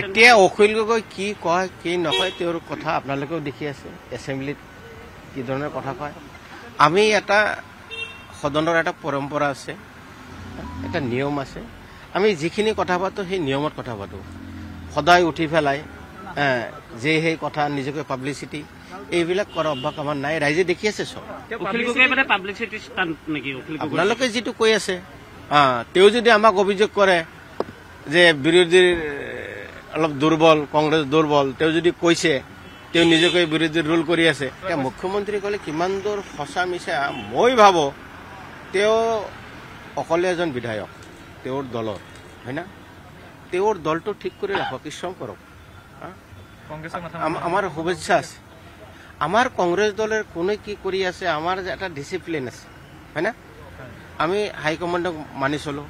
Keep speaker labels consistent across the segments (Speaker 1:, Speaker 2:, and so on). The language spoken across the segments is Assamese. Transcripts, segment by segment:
Speaker 1: এতিয়া অখিল গগৈ কি কয় কি নকয় তেওঁৰ কথা আপোনালোকেও দেখি আছে এছেম্বলিত কি ধৰণৰ কথা কয় আমি এটা সদনৰ এটা পৰম্পৰা আছে এটা নিয়ম আছে আমি যিখিনি কথা পাতোঁ সেই নিয়মত কথা পাতোঁ সদায় উঠি পেলাই যে সেই কথা নিজকে পাব্লিচিটি এইবিলাক কৰা অভ্যাস আমাৰ নাই ৰাইজে দেখি আছে চব আপোনালোকে যিটো কৈ আছে তেওঁ যদি আমাক অভিযোগ কৰে যে বিৰোধীৰ অলপ দুৰ্বল কংগ্ৰেছ দুৰ্বল তেওঁ যদি কৈছে তেওঁ নিজকে বিৰোধী ৰোল কৰি আছে এতিয়া মুখ্যমন্ত্ৰীয়ে ক'লে কিমান দূৰ সঁচা মিছা মই ভাবোঁ তেওঁ অকলে এজন বিধায়ক তেওঁৰ দলৰ হয়না তেওঁৰ দলটো ঠিক কৰি ৰাখক ইচ্ছম কৰক আমাৰ শুভেচ্ছা আছে আমাৰ কংগ্ৰেছ দলৰ কোনে কি কৰি আছে আমাৰ এটা ডিচিপ্লিন আছে হয়না আমি হাইকমাণ্ডক মানি চলোঁ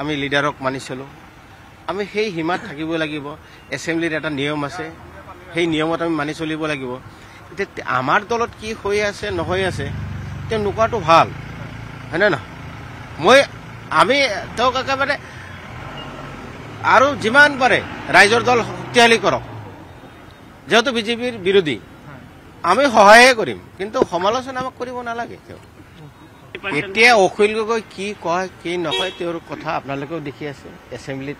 Speaker 1: আমি লিডাৰক মানি চলোঁ আমি সেই সীমাত থাকিব লাগিব এছেম্বলিত এটা নিয়ম আছে সেই নিয়মত আমি মানি চলিব লাগিব এতিয়া আমাৰ দলত কি হৈ আছে নহৈ আছে তেওঁ নোকোৱাটো ভাল হয়নে নহয় মই আমি তেওঁক একেবাৰে আৰু যিমান পাৰে ৰাইজৰ দল শক্তিশালী কৰক যিহেতু বিজেপিৰ বিৰোধী আমি সহায়ে কৰিম কিন্তু সমালোচনা আমাক কৰিব নালাগে তেওঁ এতিয়া অখিল গগৈ কি কয় কি নকয় তেওঁৰ কথা আপোনালোকেও দেখি আছে এছেম্বলিত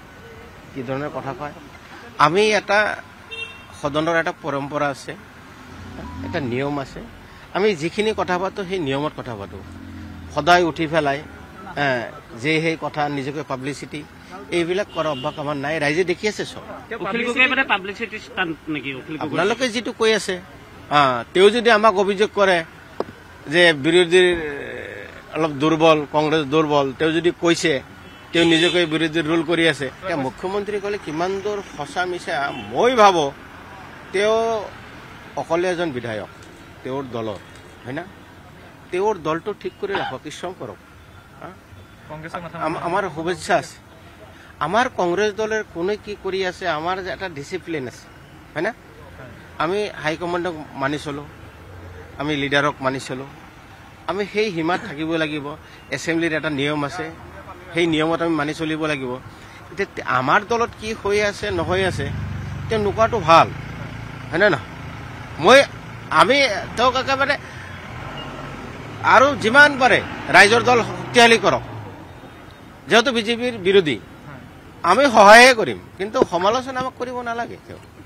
Speaker 1: কি ধৰণৰ কথা কয় আমি এটা সদনৰ এটা পৰম্পৰা আছে এটা নিয়ম আছে আমি যিখিনি কথা পাতোঁ সেই নিয়মত কথা পাতোঁ সদায় উঠি পেলাই যে সেই কথা নিজকে পাব্লিচিটি এইবিলাক করা অভ্যাস আমাৰ নাই ৰাইজে দেখি আছে সব আপোনালোকে যিটো কৈ আছে তেওঁ যদি আমাক অভিযোগ কৰে যে বিৰোধীৰ অলপ দুৰ্বল কংগ্ৰেছ দুৰ্বল তেওঁ যদি কৈছে তেওঁ নিজকে বিৰোধী ৰোল কৰি আছে এতিয়া মুখ্যমন্ত্ৰী ক'লে কিমান দূৰ সঁচা মিছা মই ভাবোঁ তেওঁ অকলে এজন বিধায়ক তেওঁৰ দলৰ হয় হয়না তেওঁৰ দলটো ঠিক কৰি ৰাখক ইশ্ৰম কৰক আমাৰ শুভেচ্ছা আছে আমাৰ কংগ্ৰেছ দলে কোনে কি কৰি আছে আমাৰ এটা ডিচিপ্লিন আছে হয় হয়না আমি হাইকমাণ্ডক মানি চলোঁ আমি লিডাৰক মানি চলোঁ আমি সেই সীমাত থাকিব লাগিব এছেম্বলিৰ এটা নিয়ম আছে সেই নিয়মত আমি মানি চলিব লাগিব এতিয়া আমাৰ দলত কি হৈ আছে নহৈ আছে এতিয়া নোকোৱাটো ভাল হয়নে নহয় মই আমি তেওঁক একেবাৰে আৰু যিমান পাৰে ৰাইজৰ দল শক্তিশালী কৰক যিহেতু বিজেপিৰ বিৰোধী আমি সহায়ে কৰিম কিন্তু সমালোচনা আমাক কৰিব নালাগে তেওঁ